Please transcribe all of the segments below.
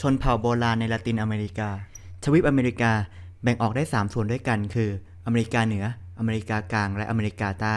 ชนเผ่าโบราณในละตินอเมริกา ทวีปอเมริกาแบ่งออกได้ 3 ส่วนด้วยกัน คืออเมริกาเหนือ อเมริกากลางและอเมริกาใต้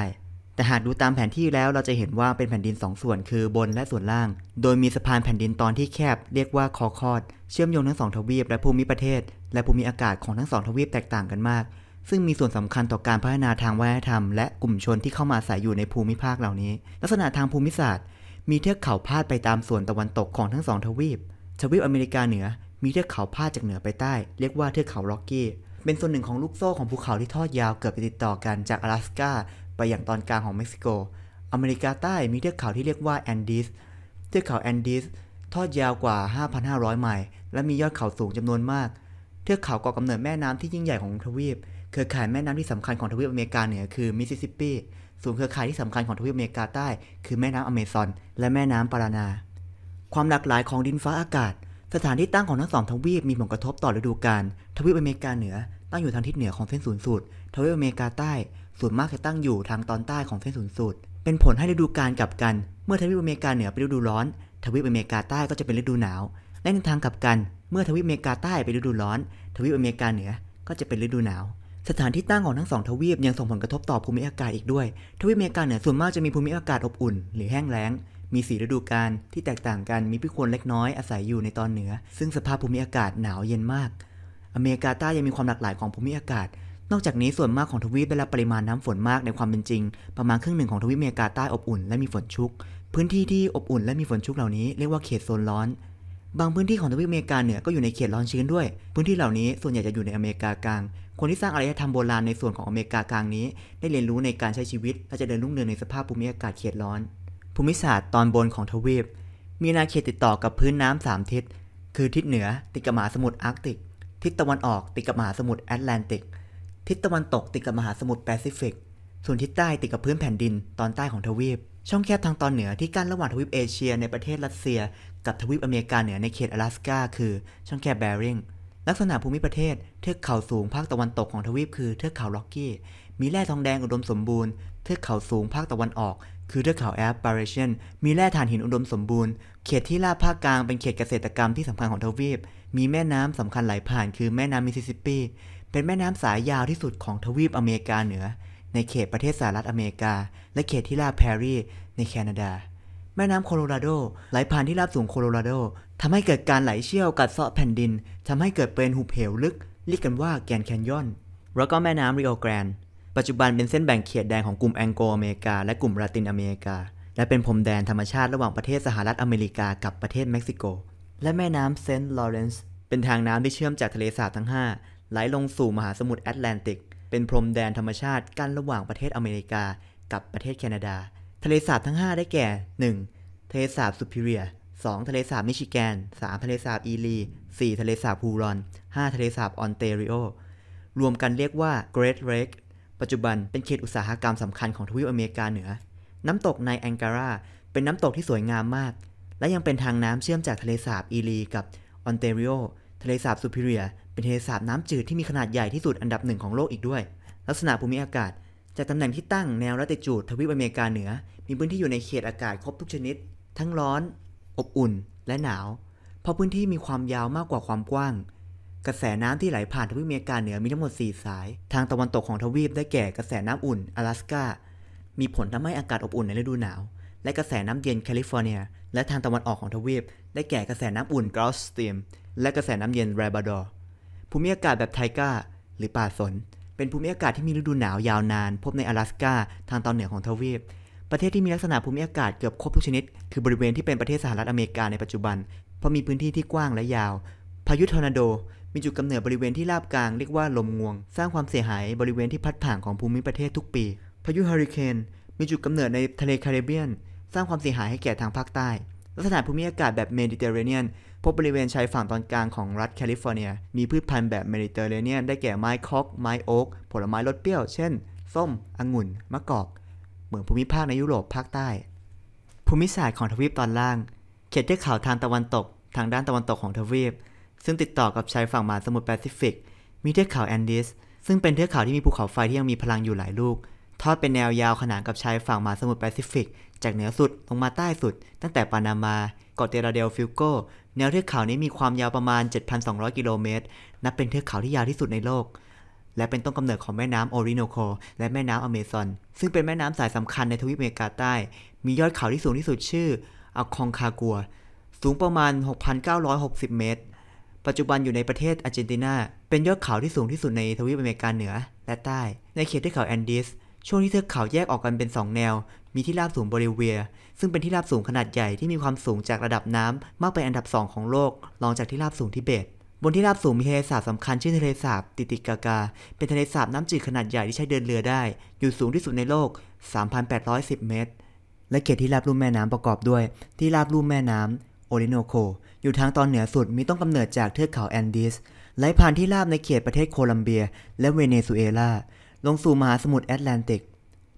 แต่หากดูตามแผนที่แล้วเราจะเห็นว่าเป็นแผ่นดิน 2 ส่วนคือบนและส่วนล่าง โดยมีสะพานแผ่นดินตอนที่แคบเรียกว่าคอคอดเชื่อมโยงทั้งสองทวีป และภูมิประเทศและภูมิอากาศของทั้งสองทวีปแตกต่างกันมาก ซึ่งมีส่วนสำคัญต่อการพัฒนาทางวัฒนธรรมและกลุ่มชนที่เข้ามาอาศัยอยู่ในภูมิภาคเหล่านี้ ลักษณะทางภูมิศาสตร์มีเทือกเขาพาดไปตามส่วนตะวันตกของทั้งสองทวีปทวีปอเมริกาเหนือมีเทือกเขาพาดจากเหนือไปใต้เรียกว่าเทือกเขาล็อกกี้เป็นส่วนหนึ่งของลูกโซ่ของภูเขาที่ทอดยาวเกือบไปติดต่อกันจาก阿拉斯กาไปอย่างตอนกลางของเม็กซิโก อเมริกาใต้มีเทือกเขาที่เรียกว่าแอนดีสเทือกเขาแอนดีสทอดยาวกว่า 5,500ไมล์และมียอดเขาสูงจำนวนมาก เทือกเขาก่อกำเนิดแม่น้ำที่ยิ่งใหญ่ของทวีปเครือข่ายแม่น้ำที่สำคัญของทวีปอเมริกาเหนือคือมิสซิสซิปปีส่วนเครือข่ายที่สำคัญของทวีปอเมริกาใต้คือแม่น้ำอเมซอนและแม่น้ำปารานาความหลากหลายของดินฟ้าอากาศ สถานที่ตั้งของทั้งสองทวีปมีผลกระทบต่อฤดูกาลทวีปอเมริกาเหนือตั้งอยู่ทางทิศเหนือของเส้นศูนย์สูตรทวีปอเมริกาใต้ส่วนมากจะตั้งอยู่ทางตอนใต้ของเส้นศูนย์สูตรเป็นผลให้ฤดูกาลกลับกัน เมื่อทวีปอเมริกาเหนือเป็นฤดูร้อน ทวีปอเมริกาใต้ก็จะเป็นฤดูหนาวและในทางกลับกัน เมื่อทวีปอเมริกาใต้เป็นฤดูร้อน ทวีปอเมริกาเหนือก็จะเป็นฤดูหนาว สถานที่ตั้งของทั้งสองทวีปยังส่งผลกระทบต่อภูมิอากาศอีกด้วย ทวีปอเมริกาเหนือส่วนมากจะมีภูมิอากาศอบอุ่นหรือแห้งแล้งมีสีฤดูกาลที่แตกต่างกัน มีพิคคนเล็กน้อย อาศัยอยู่ในตอนเหนือ ซึ่งสภาพภูมิอากาศหนาวเย็นมาก อเมริกาใต้ยังมีความหลากหลายของภูมิอากาศ นอกจากนี้ส่วนมากของทวีปได้รับปริมาณน้ำฝนมากในความเป็นจริงประมาณครึ่งหนึ่งของทวีปอเมริกาใต้อบอุ่นและมีฝนชุก พื้นที่ที่อบอุ่นและมีฝนชุกเหล่านี้เรียกว่าเขตโซนร้อน บางพื้นที่ของทวีปอเมริกาเหนือก็อยู่ในเขตร้อนชื้นด้วย พื้นที่เหล่านี้ส่วนใหญ่จะอยู่ในอเมริกากลาง คนที่สร้างอารยธรรมโบราณในส่วนของอเมริกากลางนี้ได้เรียนรู้ในการใช้ชีวิตและจะเดินลุ่งเรินในสภาพภูมิอากาศเขตร้อนภูมิศาสตร์ตอนบนของทวีปมีนาเขตติดต่อกับพื้นน้ำสามทิศคือทิศเหนือติดกับมหาสมุทรอาร์กติก ทิศตะวันออกติดกับมหาสมุทรแอตแลนติกทิศตะวันตกติดกับมหาสมุทรแปซิฟิกส่วนทิศใต้ติดกับพื้นแผ่นดินตอนใต้ของทวีป ช่องแคบทางตอนเหนือที่กั้นระหว่างทวีปเอเชียในประเทศรัสเซีย กับทวีปอเมริกาเหนือในเขต阿拉斯กาคือช่องแคบแบริงลักษณะภูมิประเทศเทือกเขาสูงภาคตะวันตกของทวีปคือเทือกเขาล็อกกี้มีแร่ทองแดงอุดมสมบูรณ์เทือกเขาสูงภาคตะวันออกคือเทือกเขาแอปปาร์เชนมีแร่ถ่านหินอุดมสมบูรณ์ เขตที่ราบภาคกลางเป็นเขตเกษตรกรรมที่สำคัญของทวีป มีแม่น้ำสำคัญไหลผ่านคือแม่น้ำมิสซิสซิปปี เป็นแม่น้ำสายยาวที่สุดของทวีปอเมริกาเหนือ ในเขตประเทศสหรัฐอเมริกา และเขตที่ราบแพรีในแคนาดา แม่น้ำโคโลราโดไหลผ่านที่ราบสูงโคโลราโด ทำให้เกิดการไหลเชี่ยวกัดเซาะแผ่นดิน ทำให้เกิดเป็นหุบเหวลึกเรียกกันว่าแกนแคนยอน แล้วก็แม่น้ำริโอแกรนด์ปัจจุบันเป็นเส้นแบ่งเขตแดนของกลุ่มแองโกลอเมริกาและกลุ่มลาตินอเมริกา และเป็นพรมแดนธรรมชาติระหว่างประเทศสหรัฐอเมริกากับประเทศเม็กซิโก และแม่น้ำเซนต์ลอเรนซ์เป็นทางน้ำที่เชื่อมจากทะเลสาบทั้ง 5 ไหลลงสู่มหาสมุทรแอตแลนติกเป็นพรมแดนธรรมชาติกั้นระหว่างประเทศอเมริกากับประเทศแคนาดาทะเลสาบทั้ง 5 ได้แก่ 1. ทะเลสาบสุพิเรีย 2. ทะเลสาบมิชิแกน 3. ทะเลสาบอีลี4ทะเลสาบฮูรอน 5. ทะเลสาบออนเตริโอรวมกันเรียกว่า Great Lake ปัจจุบันเป็นเขตอุตสาหกรรมสำคัญของทวีปอเมริกาเหนือ น้ำตกในแองการาเป็นน้ำตกที่สวยงามมาก และยังเป็นทางน้ำเชื่อมจากทะเลสาบอีลีกับออนเตรีโอทะเลสาบซูพิเรีย เป็นทะเลสาบน้ำจืดที่มีขนาดใหญ่ที่สุดอันดับหนึ่งของโลกอีกด้วย ลักษณะภูมิอากาศ จากตำแหน่งที่ตั้งแนวรัติจูดทวีปอเมริกาเหนือ มีพื้นที่อยู่ในเขตอากาศครบทุกชนิด ทั้งร้อน อบอุ่น และหนาวเพราะพื้นที่มีความยาวมากกว่าความกว้างกระแสน้ำที่ไหลผ่านทวีปอเมริกาเหนือมีทั้งหมด 4 สาย ทางตะวันตกของทวีป ได้แก่กระแสน้ำอุ่น阿拉สกามีผลทำให้อากาศอบอุ่นในฤดูหนาว และกระแสน้ำเย็นแคลิฟอร์เนีย และทางตะวันออกของทวีปได้แก่กระแสน้ำอุ่นกรอสตีมและกระแสน้ำเย็นแรบาดอร์ ภูมิอากาศแบบไทก้าหรือป่าสน เป็นภูมิอากาศที่มีฤดูหนาวยาวนาน พบใน阿拉สกาทางตอนเหนือของทวีป ประเทศที่มีลักษณะภูมิอากาศเกือบครบทุกชนิด คือบริเวณที่เป็นประเทศสหรัฐอเมริกาในปัจจุบันเพราะมีพื้นที่ที่กว้างและยาว พายุทอร์นาโดมีจุดกำเนิดบริเวณที่ราบกลางเรียกว่าลมงวง สร้างความเสียหายบริเวณที่พัดผ่านของภูมิประเทศทุกปีพายุเฮอริเคนมีจุดกำเนิดในทะเลแคริบเบียน สร้างความเสียหายให้แก่ทางภาคใต้ลักษณะภูมิอากาศแบบเมดิเตอร์เรเนียนพบบริเวณชายฝั่งตอนกลางของรัฐแคลิฟอร์เนียมีพืชพันธุ์แบบเมดิเตอร์เรเนียนได้แก่ไม้คอกไม้โอ๊กผลไม้รสเปรี้ยวเช่น ส้มองุ่นมะกอก เหมือนภูมิภาคในยุโรปภาคใต้ ภูมิศาสตร์ของทวีปตอนล่าง เขตเทือกเขาทางตะวันตก ทางด้านตะวันตกของทวีปซึ่งติดต่อกับชายฝั่งมหาสมุทรแปซิฟิก มีเทือกเขาแอนดิสซึ่งเป็นเทือกเขาที่มีภูเขาไฟที่ยังมีพลังอยู่หลายลูก ทอดเป็นแนวยาวขนานกับชายฝั่งมหาสมุทรแปซิฟิก จากเหนือสุดลงมาใต้สุด ตั้งแต่ปานามาเกาะเตราเดลฟิลโกแนวเทือกเขานี้มีความยาวประมาณ 7,200 กิโลเมตร นับเป็นเทือกเขาที่ยาวที่สุดในโลก และเป็นต้นกำเนิดของแม่น้ำโอริโนโคและแม่น้ำอเมซอน ซึ่งเป็นแม่น้ำสายสำคัญในทวีปอเมริกาใต้ มียอดเขาที่สูงที่สุดชื่ออคองคากัว สูงประมาณ 6,960 เมตรปัจจุบันอยู่ในประเทศอาร์เจนตินา เป็นยอดเขาที่สูงที่สุดในทวีปอเมริกาเหนือ และใต้ ในเขตเทือกเขาแอนดีส ช่วงที่เทือกเขาแยกออกกันเป็น 2 แนว มีที่ราบสูงบริเวีย ซึ่งเป็นที่ราบสูงขนาดใหญ่ที่มีความสูงจากระดับน้ำ มากเป็นอันดับ2ของโลก รองจากที่ราบสูงทิเบต บนที่ราบสูงมีทะเลสาบสำคัญชื่อทะเลสาบ ติติกากา เป็นทะเลสาบน้ำจืดขนาดใหญ่ที่ใช้เดินเรือได้ อยู่สูงที่สุดในโลก3,810เมตร และเขตที่ราบลุ่มแม่น้ำประกอบด้วย ที่ราบลุ่มแม่น้ำโอริโนโคอยู่ทางตอนเหนือสุดมีต้นกำเนิดจากเทือกเขาแอนดีสไหลผ่านที่ราบในเขตประเทศโคลัมเบียและเวเนซุเอลา ลงสู่มหาสมุทรแอตแลนติก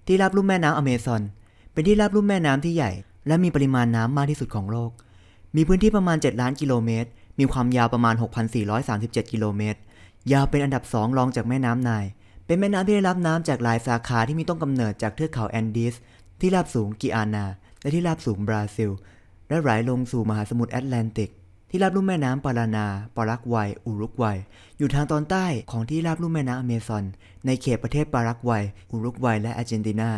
ที่ราบลุ่มแม่น้ำอเมซอนเป็นที่ราบลุ่มแม่น้ำที่ใหญ่ และมีปริมาณน้ำมากที่สุดของโลก มีพื้นที่ประมาณ 7 ล้านกิโลเมตร มีความยาวประมาณ 6,437 กิโลเมตร ยาวเป็นอันดับสองรองจากแม่น้ำไนเป็นแม่น้ำที่ได้รับน้ำจากหลายสาขาที่มีต้นกำเนิดจากเทือกเขาแอนดีสที่ราบสูงกิอานาและที่ราบสูงบราซิลและไหลลงสู่มหาสมุทรแอตแลนติก ที่ราบลุ่มแม่น้ำปารานา ปารักวัยอุรุกวัย อยู่ทางตอนใต้ของที่ราบลุ่มแม่น้ำอเมซอน ในเขตประเทศปารักวัยอุรุกวัยและอาร์เจนตินา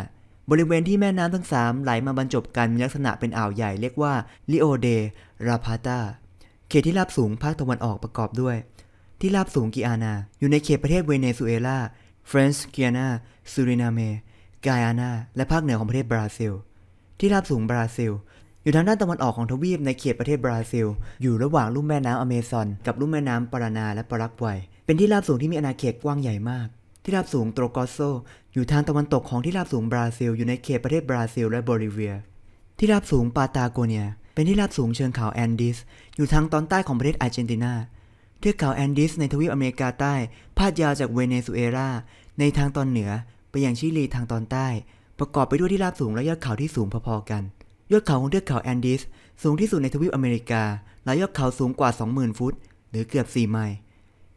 บริเวณที่แม่น้ำทั้งสามไหลมาบรรจบกัน มีลักษณะเป็นอ่าวใหญ่ เรียกว่าลิโอเดราพาตา เขตที่ราบสูงภาคตะวันออกประกอบด้วย ที่ราบสูงกิอานาอยู่ในเขตประเทศเวเนซุเอลาฟรานซ์กิอานาซูรินาเม กายานา และภาคเหนือของประเทศบราซิล ที่ราบสูงบราซิลอยู่ทางด้านตะวันออกของทวีปในเขตประเทศบราซิล อยู่ระหว่างลุ่มแม่น้ำอเมซอนกับลุ่มแม่น้ำปารานาและปารากวัยเป็นที่ราบสูงที่มีอาณาเขตกว้างใหญ่มาก ที่ราบสูงโตรกอโซ อยู่ทางตะวันตกของที่ราบสูงบราซิล อยู่ในเขตประเทศบราซิล และโบลิเวีย ที่ราบสูงปาตาโกเนีย เป็นที่ราบสูงเชิงเขาแอนดิส อยู่ทางตอนใต้ของประเทศอาร์เจนตินาเทือกเขาแอนดิสในทวีปอเมริกาใต้ พาดยาวจากเวเนซุเอลาในทางตอนเหนือไปอยังชิลีทางตอนใต้ ประกอบไปด้วยที่ราบสูงและยอดเขาที่สูงพอๆกันยอดเขาของเทือกเขาแอนดีสสูงที่สุดในทวีปอเมริกา และยอดเขาสูงกว่า 20,000 ฟุต หรือเกือบ 4 ไมล์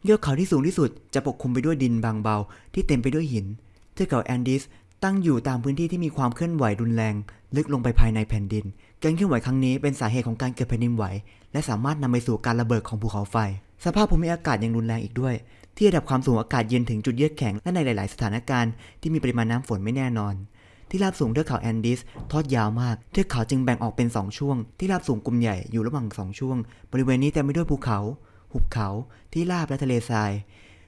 ยอดเขาที่สูงที่สุดจะปกคลุมไปด้วยดินบางเบา ที่เต็มไปด้วยหินเทือกเขาแอนดีสตั้งอยู่ตามพื้นที่ที่มีความเคลื่อนไหวรุนแรง ลึกลงไปภายในแผ่นดินการเคลื่อนไหวครั้งนี้เป็นสาเหตุของการเกิดแผ่นดินไหว และสามารถนำไปสู่การระเบิดของภูเขาไฟสภาพภูมิอากาศยังรุนแรงอีกด้วย ที่ระดับความสูงอากาศเย็นถึงจุดเยือกแข็งและในหลายๆ สถานการณ์ที่มีปริมาณน้ำฝนไม่แน่นอนที่ราบสูงเทือกเขาแอนดิสทอดยาวมาก เทือกเขาจึงแบ่งออกเป็น 2 ช่วง ที่ราบสูงกลุ่มใหญ่ อยู่ระหว่าง 2 ช่วง บริเวณนี้เต็ไมไปด้วยภูเขา หุบเขา ที่ราบและทะเลทราย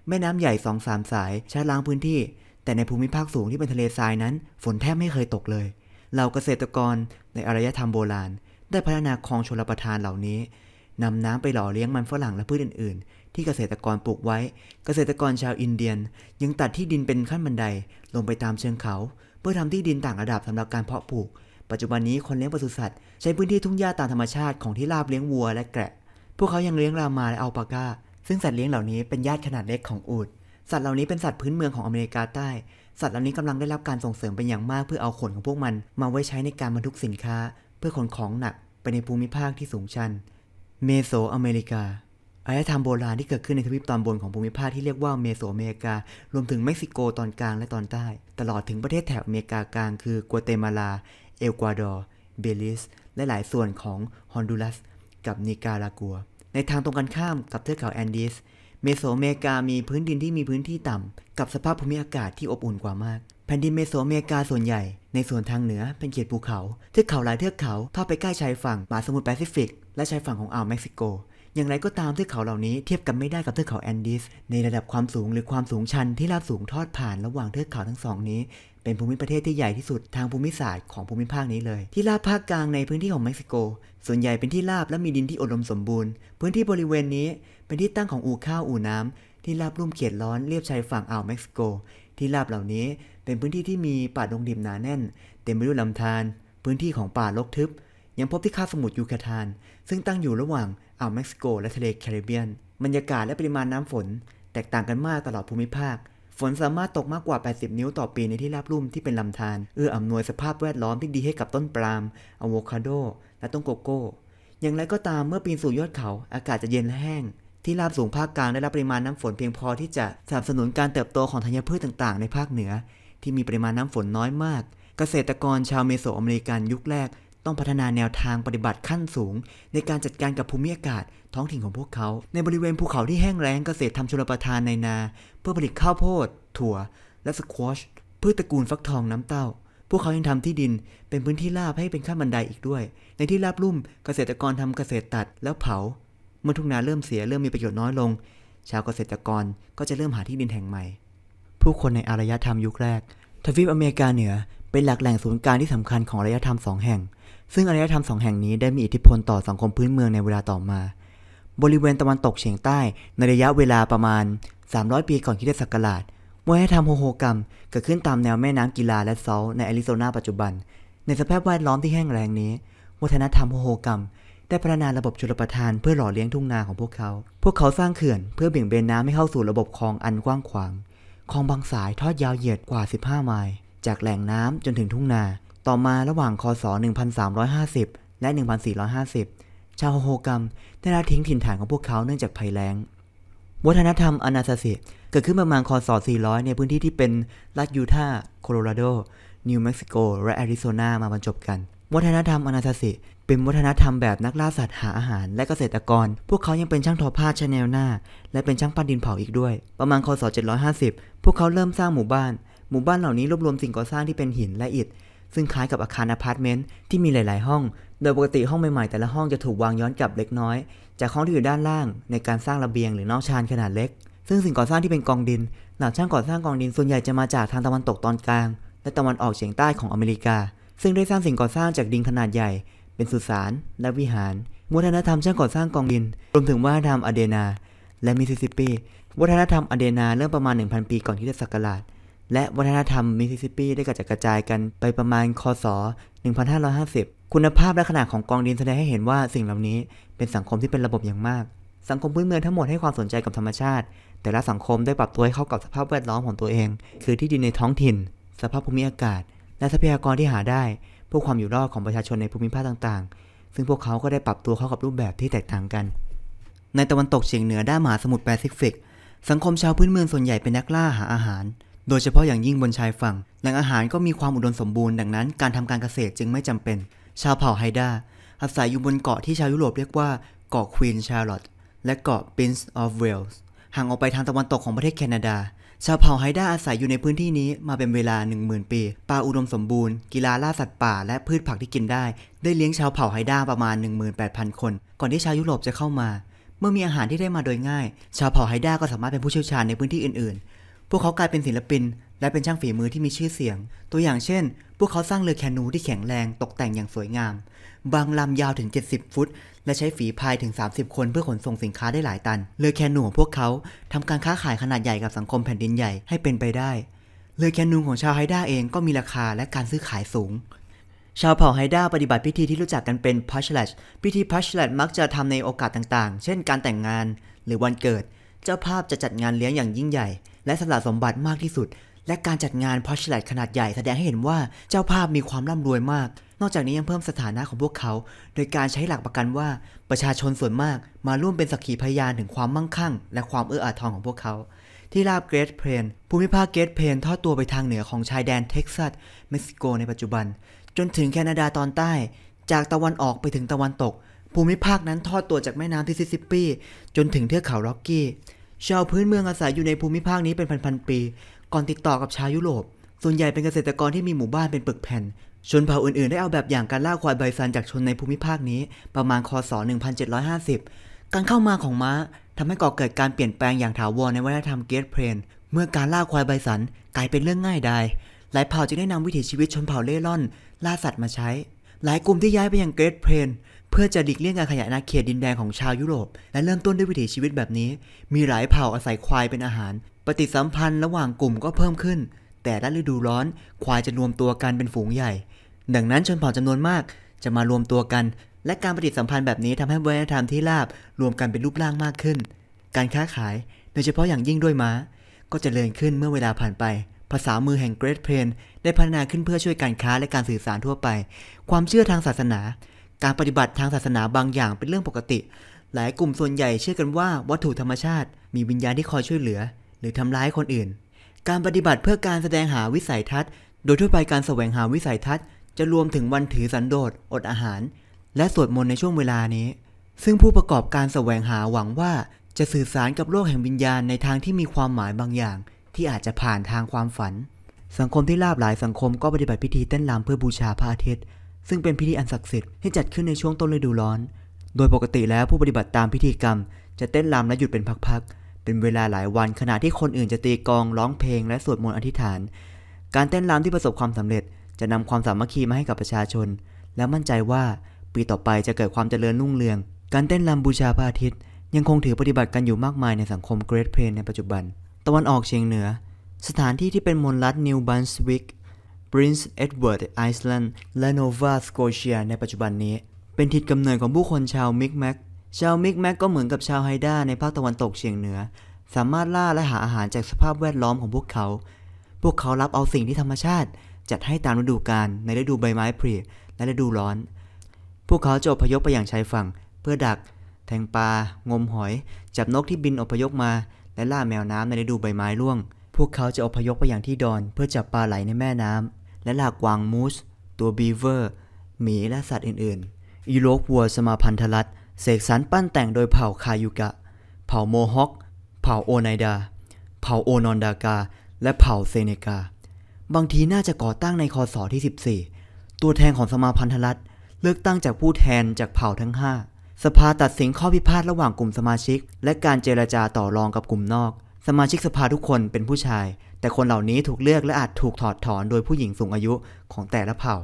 แม่น้ำใหญ่สองสามสายชาล้างพื้นที่ แต่ในภูมิภาคสูงที่เป็นทะเลทรายนั้น ฝนแทบไม่เคยตกเลย เหล่าเกษตรกรในอารยธรรมโบราณ ได้พัฒนาคลองชลประทานเหล่านี้นำน้ำไปหล่อเลี้ยงมันฝรั่งและพืชอื่น ๆ ที่เกษตรกรปลูกไว้ เกษตรกรชาวอินเดียนยังตัดที่ดินเป็นขั้นบันไดลงไปตามเชิงเขาเพื่อทำที่ดินต่างระดับสำหรับการเพาะปลูก ปัจจุบันนี้คนเลี้ยงปศุสัตว์ใช้พื้นที่ทุ่งหญ้าตามธรรมชาติของที่ราบเลี้ยงวัวและแกะ พวกเขายังเลี้ยงรามาและอัลปาก้า ซึ่งสัตว์เลี้ยงเหล่านี้เป็นญาติขนาดเล็กของอูด สัตว์เหล่านี้เป็นสัตว์พื้นเมืองของอเมริกาใต้ สัตว์เหล่านี้กำลังได้รับการส่งเสริมเป็นอย่างมากเพื่อเอาขนของพวกมันมาไว้ใช้ในการบรรทุกสินค้าเพื่อขนของหนักไปในภูมิภาคที่สูงชัน เมโซอเมริกาอารยธรรมโบราณที่เกิดขึ้นในทวีปตอนบนของภูมิภาคที่เรียกว่าเมโสอเมริกา รวมถึงเม็กซิโกตอนกลางและตอนใต้ ตลอดถึงประเทศแถบอเมริกากลางคือกัวเตมาลา เอกวาดอร์เบลิสและหลายส่วนของฮอนดูรัสกับนิการากัว ในทางตรงกันข้ามกับเทือกเขาแอนดีส เมโสอเมริกามีพื้นดินที่มีพื้นที่ต่ำ กับสภาพภูมิอากาศที่อบอุ่นกว่ามาก แผ่นดินเมโสอเมริกาส่วนใหญ่ในส่วนทางเหนือเป็นเขตภูเขาเทือกเขาหลายเทือกเขาทอดไปใกล้ชายฝั่งมหาสมุทรแปซิฟิก และชายฝั่งของอ่าวเม็กซิโกอย่างไรก็ตามเทือกเขาเหล่านี้ เทียบกันไม่ได้กับเทือกเขาแอนดีสในระดับความสูงหรือความสูงชันที่ราบสูงทอดผ่าน ระหว่างเทือกเขาทั้งสองนี้ เป็นภูมิประเทศที่ใหญ่ที่สุดทางภูมิศาสตร์ของภูมิภาคนี้เลย ที่ราบภาคกลางในพื้นที่ของเม็กซิโก ส่วนใหญ่เป็นที่ราบและมีดินที่อุดมสมบูรณ์ พื้นที่บริเวณนี้เป็นที่ตั้งของอู่ข้าวอู่น้ำ ที่ราบรุ่มเขตร้อนเรียบชายฝั่งอ่าวเม็กซิโก ที่ราบเหล่านี้ เป็นพื้นที่ที่มีป่าดงดิบหนาแน่น เต็มไปด้วยลำธารพื้นที่ของป่ารกทึบยังพบที่คาบสมุทรยูคาทาน ซึ่งตั้งอยู่ระหว่างอ่าวเม็กซิโกและทะเลแคริบเบียนบรรยากาศและปริมาณน้ำฝนแตกต่างกันมากตลอดภูมิภาค ฝนสามารถตกมากกว่า 80 นิ้วต่อปีในที่ราบลุ่มที่เป็นลำธารเอื้ออำนวยสภาพแวดล้อมที่ดีให้กับต้นปาล์มอะโวคาโด และต้นโกโก้ อย่างไรก็ตามเมื่อปีนสู่ยอดเขาอากาศจะเย็นและแห้ง ที่ราบสูงภาคกลางได้รับปริมาณน้ำฝนเพียงพอที่จะสนับสนุนการเติบโตของธัญพืชต่างๆ ในภาคเหนือที่มีปริมาณน้ำฝนน้อยมาก เกษตรกรชาวเมโสอเมริกันยุคแรกต้องพัฒนาแนวทางปฏิบัติขั้นสูงในการจัดการกับภูมิอากาศท้องถิ่นของพวกเขา ในบริเวณภูเขาที่แห้งแล้งเกษตรทำชลประทานในนา เพื่อผลิตข้าวโพดถั่ว และสควอชพืชตระกูลฟักทองน้ำเต้าพวกเขายังทำที่ดินเป็นพื้นที่ราบให้เป็นขั้นบันไดอีกด้วย ในที่ราบลุ่มเกษตรกรทำเกษตรตัดแล้วเผาเมื่อทุ่งนาเริ่มเสียเริ่มมีประโยชน์น้อยลง ชาวเกษตรกรก็จะเริ่มหาที่ดินแห่งใหม่ผู้คนในอารยธรรมยุคแรกทวีปอเมริกาเหนือ เป็นหลักแหล่งศูนย์กลางที่สำคัญของอารยธรรมสองแห่งซึ่งอารยธรรมสองแห่งนี้ได้มีอิทธิพลต่อสังคมพื้นเมืองในเวลาต่อมา บริเวณตะวันตกเฉียงใต้ในระยะเวลาประมาณ 300 ปีก่อนคริสตศักราชวัฒนธรรมโฮโฮกรรมเกิดขึ้นตามแนวแม่น้ำกีฬาและซาลในแอริโซนาปัจจุบัน ในสภาพแวดล้อมที่แห้งแล้งนี้ วัฒนธรรมโฮโฮกรรมได้พัฒนาระบบชลประทานเพื่อหล่อเลี้ยงทุ่งนาของพวกเขา พวกเขาสร้างเขื่อนเพื่อเบี่ยงเบนน้ำให้เข้าสู่ระบบคลองอันกว้างขวาง คลองบางสายทอดยาวเหยียดกว่า 15 ไมล์จากแหล่งน้ำจนถึงทุ่งนาต่อมาระหว่างคศ 1350 และ 1450 ชาวโฮกัมได้ละทิ้งถิ่นฐานของพวกเขาเนื่องจากภัยแล้งวัฒนธรรมอนาซาสิเกิดขึ้นประมาณคศ400 ในพื้นที่ที่เป็นรัฐยูทาห์ โคโลราโด นิวเม็กซิโก และแอริโซนามาบรรจบกัน วัฒนธรรมอนาซาสิเป็นวัฒนธรรมแบบนักล่าสัตว์หาอาหารและเกษตรกร พวกเขายังเป็นช่างทอผ้าชาแนลหน้า และเป็นช่างปั้นดินเผาอีกด้วย ประมาณคศ750พวกเขาเริ่มสร้างหมู่บ้าน หมู่บ้านเหล่านี้รวบรวมสิ่งก่อสร้างที่เป็นหินและอิฐซึ่งคล้ายกับอาคารอพาร์ตเมนต์ที่มีหลาย ๆ ห้อง โดยปกติห้องใหม่ ๆ แต่ละห้องจะถูกวางย้อนกลับเล็กน้อย จากห้องที่อยู่ด้านล่าง ในการสร้างระเบียงหรือนอกชานขนาดเล็ก ซึ่งสิ่งก่อสร้างที่เป็นกองดินหลักช่างก่อสร้างกองดินส่วนใหญ่จะมาจากทางตะวันตกตอนกลางและตะวันออกเฉียงใต้ของอเมริกา ซึ่งได้สร้างสิ่งก่อสร้างจากดินขนาดใหญ่ เป็นสุสานและวิหาร วัฒนธรรมช่างก่อสร้างกองดินรวมถึงวัฒนธรรมอเดนา และมิสซิสซิปปีวัฒนธรรมอเดนาเริ่มประมาณ1,000 ปีก่อนที่จะศักราชและวัฒนธรรมมิสซิสซิปปีได้กระจัดกระจายกัน ไปประมาณคศ1550 คุณภาพและขนาดของกองดินแสดงให้เห็นว่าสิ่งเหล่านี้เป็นสังคมที่เป็นระบบอย่างมาก สังคมพื้นเมืองทั้งหมดให้ความสนใจกับธรรมชาติ แต่ละสังคมได้ปรับตัวให้เข้ากับสภาพแวดล้อมของตัวเอง คือที่ดินในท้องถิ่น สภาพภูมิอากาศและทรัพยากรที่หาได้เพื่อความอยู่รอดของประชาชนในภูมิภาคต่างๆ ซึ่งพวกเขาก็ได้ปรับตัวเข้ากับรูปแบบที่แตกต่างกัน ในตะวันตกเฉียงเหนือด้านมหาสมุทรแปซิฟิก สังคมชาวพื้นเมืองส่วนใหญ่เป็นนักล่าหาอาหารโดยเฉพาะอย่างยิ่งบนชายฝั่งแหล่งอาหารก็มีความอุดมสมบูรณ์ ดังนั้นการทำการเกษตรจึงไม่จำเป็น ชาวเผ่าไฮดาอาศัยอยู่บนเกาะที่ชาวยุโรปเรียกว่าเกาะควีนชาร์ลอตและเกาะปินส์ออฟเวลส์ห่างออกไปทางตะวันตกของประเทศแคนาดา ชาวเผ่าไฮด้าอาศัยอยู่ในพื้นที่นี้มาเป็นเวลา 10,000 ปีปลาอุดมสมบูรณ์กีฬาล่าสัตว์ป่า และพืชผักที่กินได้ ได้เลี้ยงชาวเผ่าไฮด้าประมาณ 18,000 คน ก่อนที่ชาวยุโรปจะเข้ามา เมื่อมีอาหารที่ได้มาโดยง่าย ชาวเผ่าไฮด้าก็สามารถเป็นผู้เชี่ยวชาญในพื้นที่อื่นพวกเขากลายเป็นศิลปิน และเป็นช่างฝีมือที่มีชื่อเสียง ตัวอย่างเช่น พวกเขาสร้างเรือแคนูที่แข็งแรงตกแต่งอย่างสวยงาม บางลำยาวถึง 70 ฟุต และใช้ฝีพายถึง 30 คนเพื่อขนส่งสินค้าได้หลายตัน เรือแคนูของพวกเขาทำการค้าขายขนาดใหญ่กับสังคมแผ่นดินใหญ่ให้เป็นไปได้ เรือแคนูของชาวไฮด้าเองก็มีราคาและการซื้อขายสูง ชาวเผ่าไฮด้าปฏิบัติพิธีที่รู้จักกันเป็นพัชเลช พิธีพัชเลชมักจะทำในโอกาสต่างๆ เช่น การแต่งงาน หรือวันเกิด เจ้าภาพจะจัดงานเลี้ยงอย่างยิ่งใหญ่และสละสมบัติมากที่สุด และการจัดงานพอชลัดขนาดใหญ่แสดงให้เห็นว่าเจ้าภาพมีความร่ำรวยมาก นอกจากนี้ยังเพิ่มสถานะของพวกเขา โดยการใช้หลักประกันว่า ประชาชนส่วนมากมาร่วมเป็นสักขีพยานถึงความมั่งคั่ง และความเอื้ออาทรของพวกเขา ที่ราบเกรทเพนภูมิภาคเกรทเพนทอดตัวไปทางเหนือของชายแดนเท็กซัสเม็กซิโกในปัจจุบัน จนถึงแคนาดาตอนใต้ จากตะวันออกไปถึงตะวันตก ภูมิภาคนั้นทอดตัวจากแม่น้ำที่ซิสซิปปี จนถึงเทือกเขาล็อกกี้ชาวพื้นเมืองอาศัยอยู่ในภูมิภาคนี้เป็นพันๆปี ก่อนติดต่อกับชาวยุโรป ส่วนใหญ่เป็นเกษตรกรที่มีหมู่บ้านเป็นปึกแผ่น ชนเผ่าอื่นๆได้เอาแบบอย่างการล่าควายไบซันจากชนในภูมิภาคนี้ประมาณคศ1750 การเข้ามาของม้าทำให้ก่อเกิดการเปลี่ยนแปลงอย่างถาวรในวัฒนธรรมเกตเพลนเมื่อการล่าควายไบสันกลายเป็นเรื่องง่ายดายหลายเผ่าจึงได้นำวิถีชีวิตชนเผ่าเล่ร่อนล่าสัตว์มาใช้ หลายกลุ่มที่ย้ายไปยังเกตเพลนเพื่อจะหลีกเลี่ยงการขยายอาณาเขตดินแดนของชาวยุโรปและเริ่มต้นด้วยวิถีชีวิตแบบนี้ มีหลายเผ่าอาศัยควายเป็นอาหาร ปฏิสัมพันธ์ระหว่างกลุ่มก็เพิ่มขึ้น แต่ละฤดูร้อน ควายจะรวมตัวกันเป็นฝูงใหญ่ ดังนั้นชนเผ่าจำนวนมากจะมารวมตัวกันและการปฏิสัมพันธ์แบบนี้ทำให้วัฒนธรรมที่ราบรวมกันเป็นรูปร่างมากขึ้น การค้าขาย โดยเฉพาะอย่างยิ่งด้วยม้า ก็จเจริญขึ้นเมื่อเวลาผ่านไป ภาษามือแห่งเกรทเพนได้พัฒนาขึ้นเพื่อช่วยการค้าและการสื่อสารทั่วไป ความเชื่อทางศาสนาการปฏิบัติทางศาสนาบางอย่างเป็นเรื่องปกติ หลายกลุ่มส่วนใหญ่เชื่อกันว่าวัตถุธรรมชาติมีวิญญาณที่คอยช่วยเหลือหรือทำร้ายคนอื่น การปฏิบัติเพื่อการแสดงหาวิสัยทัศน์ โดยทั่วไปการแสวงหาวิสัยทัศน์จะรวมถึงวันถือสันโดษอดอาหาร และสวดมนต์ในช่วงเวลานี้ ซึ่งผู้ประกอบการแสวงหาหวังว่าจะสื่อสารกับโลกแห่งวิญญาณในทางที่มีความหมายบางอย่างที่อาจจะผ่านทางความฝัน สังคมที่ราบหลายสังคมก็ปฏิบัติพิธีเต้นรำเพื่อบูชาพระอาทิตย์ซึ่งเป็นพิธีอันศักดิ์สิทธิ์ที่จัดขึ้นในช่วงต้นฤดูร้อน โดยปกติแล้วผู้ปฏิบัติตามพิธีกรรมจะเต้นรำและหยุดเป็นพักๆ เป็นเวลาหลายวันขณะที่คนอื่นจะตีกองร้องเพลง และสวดมนต์อธิษฐาน การเต้นรำที่ประสบความสำเร็จ จะนำความสามัคคีมาให้กับประชาชน และมั่นใจว่าปีต่อไปจะเกิดความเจริญรุ่งเรือง การเต้นรำบูชาพระอาทิตย์ ยังคงถือปฏิบัติกันอยู่มากมายในสังคมเกรทเพลนในปัจจุบัน ตะวันออกเฉียงเหนือ สถานที่ที่เป็นมณฑลัดนิวบันสวิก Prince Edward Island และ Nova Scotia ในปัจจุบันนี้ เป็นทิศกำเนิดของผู้คนชาวมิกแมกชาวมิกแมกก็เหมือนกับชาวไฮด้าในภาคตะวันตกเฉียงเหนือ สามารถล่าและหาอาหารจากสภาพแวดล้อมของพวกเขา พวกเขารับเอาสิ่งที่ธรรมชาติ จัดให้ตามฤดูกาลในฤดูใบไม้ผลิและฤดูร้อนพวกเขาจะอพยพไปอย่างชายฝั่งเพื่อดัก แทงปลางมหอยจับนกที่บินอพยพมา และล่าแมวน้ำในฤดูใบไม้ร่วง พวกเขาจะอพยพไปอย่างที่ดอน เพื่อจับปลาไหลในแม่น้ำและลากวางมูส ตัวบีเวอร์หมี และสัตว์อื่นๆอีโลกวัวสมาพันธรัตเสกสรรปั้นแต่งโดยเผ่าคายุกะ เผ่าโมฮอคเผ่าโอไนดา เผ่าโอนอนดากาและเผ่าเซเนกา บางทีน่าจะก่อตั้งในคศที่ 14 ตัวแทนของสมาพันธรัฐ เลือกตั้งจากผู้แทนจากเผ่าทั้ง 5 สภาตัดสินข้อพิพาทระหว่างกลุ่มสมาชิก และการเจรจาต่อรองกับกลุ่มนอกสมาชิกสภาทุกคนเป็นผู้ชาย แต่คนเหล่านี้ถูกเลือกและอาจถูกถอดถอนโดยผู้หญิงสูงอายุของแต่ละเผ่า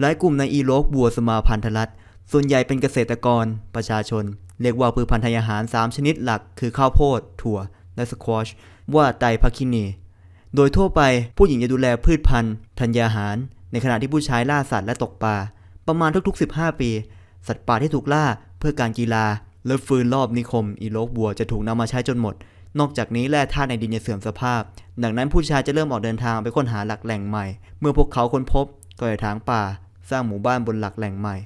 หลายกลุ่มในอีโลกบัวสมาพันธรัฐ ส่วนใหญ่เป็นเกษตรกร ประชาชน เรียกว่าพืชพันธุ์อาหาร 3 ชนิดหลัก คือข้าวโพด ถั่วและสควอชว่าไตพักินี โดยทั่วไปผู้หญิงจะดูแลพืชพันธุ์ ธัญญาหาร ในขณะที่ผู้ชายล่าสัตว์และตกปลาประมาณทุกๆ 15 ปี สัตว์ป่าที่ถูกล่าเพื่อการกีฬาและฟื้นรอบนิคม อีโลกบัวจะถูกนำมาใช้จนหมดนอกจากนี้แร่ธาตุในดินจะเสื่อมสภาพ ดังนั้นผู้ชายจะเริ่มออกเดินทางไปค้นหาหลักแหล่งใหม่ เมื่อพวกเขาค้นพบก็จะถางป่า สร้างหมู่บ้านบนหลักแหล่งใหม่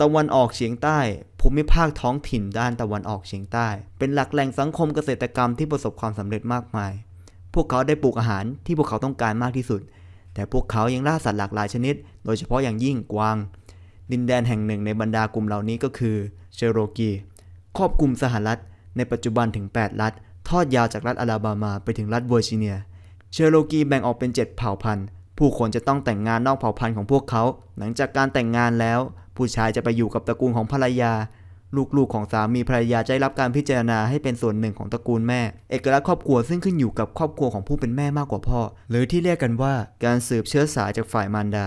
ตะวันออกเฉียงใต้ ภูมิภาคท้องถิ่นด้านตะวันออกเฉียงใต้ เป็นหลักแหล่งสังคมเกษตรกรรมที่ประสบความสำเร็จมากมาย พวกเขาได้ปลูกอาหารที่พวกเขาต้องการมากที่สุด แต่พวกเขายังล่าสัตว์หลากหลายชนิด โดยเฉพาะอย่างยิ่งกวาง ดินแดนแห่งหนึ่งในบรรดากลุ่มเหล่านี้ก็คือเชโรกี ครอบกลุ่มสหรัฐในปัจจุบันถึง8รัฐทอดยาวจากรัฐอลาบามาไปถึงรัฐเวอร์จิเนีย เชโรกีแบ่งออกเป็น7เผ่าพันธุ์ ผู้คนจะต้องแต่งงานนอกเผ่าพันธุ์ของพวกเขา หลังจากการแต่งงานแล้ว ผู้ชายจะไปอยู่กับตระกูลของภรรยา ลูกๆของสามีภรรยาจะได้รับการพิจารณาให้เป็นส่วนหนึ่งของตระกูลแม่ เอกลักษณ์ครอบครัวซึ่งขึ้นอยู่กับครอบครัวของผู้เป็นแม่มากกว่าพ่อ หรือที่เรียกกันว่าการสืบเชื้อสายจากฝ่ายมารดา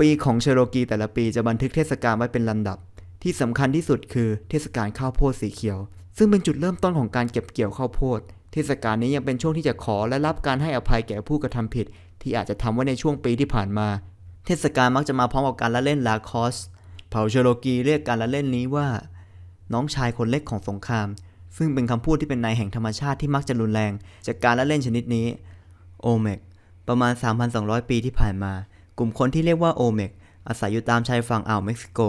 ปีของเชโรกีแต่ละปีจะบันทึกเทศกาลไว้เป็นลำดับ ที่สำคัญที่สุดคือเทศกาลข้าวโพดสีเขียวซึ่งเป็นจุดเริ่มต้นของการเก็บเกี่ยวข้าวโพด เทศกาลนี้ยังเป็นช่วงที่จะขอและรับการให้อภัยแก่ผู้กระทำผิด ที่อาจจะทำไว้ในช่วงปีที่ผ่านมา เทศกาลมักจะมาพร้อมกับการละเล่นลาคอสเผ่าเชโรกีเรียกการละเล่นนี้ว่าน้องชายคนเล็กของสงคราม ซึ่งเป็นคำพูดที่เป็นนายแห่งธรรมชาติที่มักจะรุนแรง จากการละเล่นชนิดนี้ โอเมกประมาณ 3,200 ปีที่ผ่านมา กลุ่มคนที่เรียกว่าโอเมกอาศัยอยู่ตามชายฝั่งอ่าวเม็กซิโก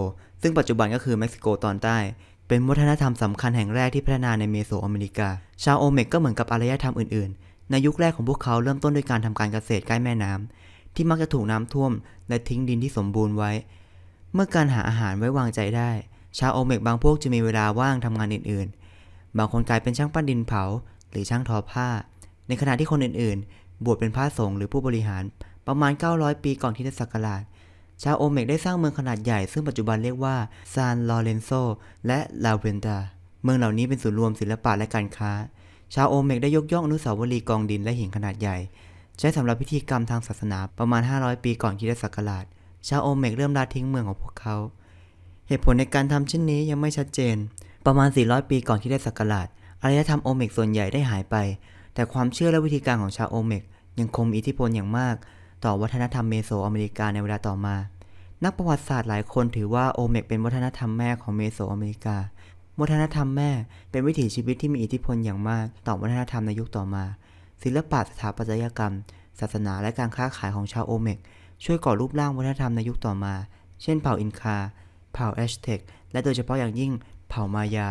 ซึ่งปัจจุบันก็คือเม็กซิโกตอนใต้เป็นวัฒนธรรมสำคัญแห่งแรกที่พัฒนาในเมโสอเมริกา ชาวโอเมกก็เหมือนกับอารยธรรมอื่นๆ ในยุคแรกของพวกเขาเริ่มต้นด้วยการทำการเกษตรใกล้แม่น้ำที่มักจะถูกน้ำท่วมและทิ้งดินที่สมบูรณ์ไว้ เมื่อการหาอาหารไว้วางใจได้ ชาวโอเมกบางพวกจะมีเวลาว่างทำงานอื่นๆ บางคนกลายเป็นช่างปั้นดินเผาหรือช่างทอผ้า ในขณะที่คนอื่นๆ บวชเป็นพระสงฆ์หรือผู้บริหารประมาณ900ปีก่อนที่จะสักราชชาวโอเมกได้สร้างเมืองขนาดใหญ่ซึ่งปัจจุบันเรียกว่าซานลอเรนโซและลาเวนดา เมืองเหล่านี้เป็นศูนย์รวมศิลปะและการค้า ชาวโอเมกได้ยกย่องอนุสาวรีย์กองดินและหินขนาดใหญ่ ใช้สำหรับพิธีกรรมทางศาสนาประมาณ 500 ปีก่อนคริสตศักราชชาวโอเมกเริ่มลาทิ้งเมืองของพวกเขา เหตุผลในการทำเช่นนี้ยังไม่ชัดเจนประมาณ 400 ปีก่อนคริสตศักราชอารยธรรมโอเมกส่วนใหญ่ได้หายไป แต่ความเชื่อและวิธีการของชาวโอเมกยังคงมีอิทธิพลอย่างมากต่อ วัฒนธรรมเมโสอเมริกาในเวลาต่อมา นักประวัติศาสตร์หลายคนถือว่าโอเมกเป็นวัฒนธรรมแม่ของเมโสอเมริกา วัฒนธรรมแม่เป็นวิถีชีวิตที่มีอิทธิพลอย่างมากต่อวัฒนธรรมในยุคต่อมา ศิลปะสถาปัตยกรรมศาสนาและการค้าขายของชาวโอเมกช่วยก่อรูปร่างวัฒนธรรมในยุคต่อมา เช่น เผ่าอินคา เผ่าแอชเทกและโดยเฉพาะอย่างยิ่ง เผ่ามายา